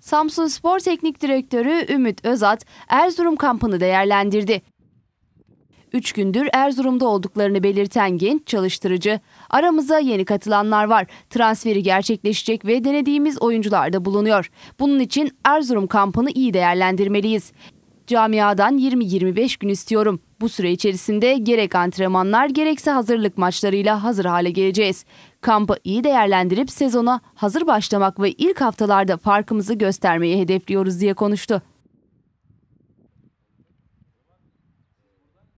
Samsun Spor Teknik Direktörü Ümit Özat Erzurum kampını değerlendirdi. Üç gündür Erzurum'da olduklarını belirten genç çalıştırıcı, aramıza yeni katılanlar var. Transferi gerçekleşecek ve denediğimiz oyuncular da bulunuyor. Bunun için Erzurum kampını iyi değerlendirmeliyiz. Camiadan 20-25 gün istiyorum. Bu süre içerisinde gerek antrenmanlar gerekse hazırlık maçlarıyla hazır hale geleceğiz. Kampı iyi değerlendirip sezona hazır başlamak ve ilk haftalarda farkımızı göstermeyi hedefliyoruz diye konuştu.